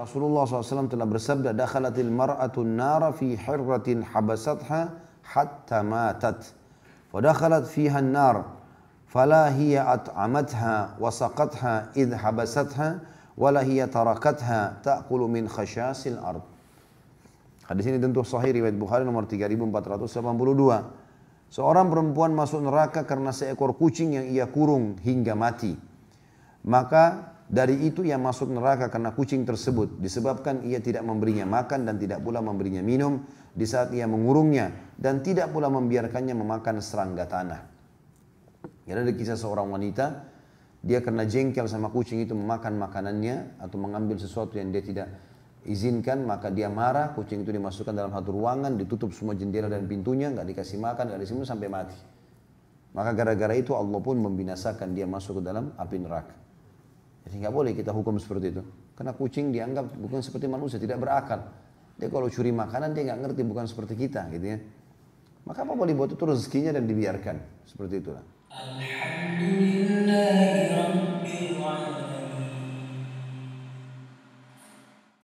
Rasulullah SAW telah bersabda, "Dakhalatil mar'atun nara fi hirratin habasatha hatta matat. Fadakhalat fiha an-nar." hiya at'amatha wa saqatha إذ habasatha wala hiya tarakatha ta'kulu min khashasil ard. Hadis ini tentu sahih riwayat Bukhari nomor 3482. Seorang perempuan masuk neraka karena seekor kucing yang ia kurung hingga mati. Maka dari itu ia masuk neraka karena kucing tersebut disebabkan ia tidak memberinya makan dan tidak pula memberinya minum di saat ia mengurungnya dan tidak pula membiarkannya memakan serangga tanah. Ya, ada kisah seorang wanita dia karena jengkel sama kucing itu memakan makanannya atau mengambil sesuatu yang dia tidak izinkan maka dia marah kucing itu dimasukkan dalam satu ruangan ditutup semua jendela dan pintunya nggak dikasih makan nggak dikasih sampai mati maka gara-gara itu Allah pun membinasakan dia masuk ke dalam api neraka jadi nggak boleh kita hukum seperti itu. Karena kucing dianggap bukan seperti manusia, tidak berakal. Dia kalau curi makanan dia nggak ngerti bukan seperti kita gitu ya. Maka apa boleh buat itu rezekinya dan dibiarkan. Seperti itulah. Alhamdulillah.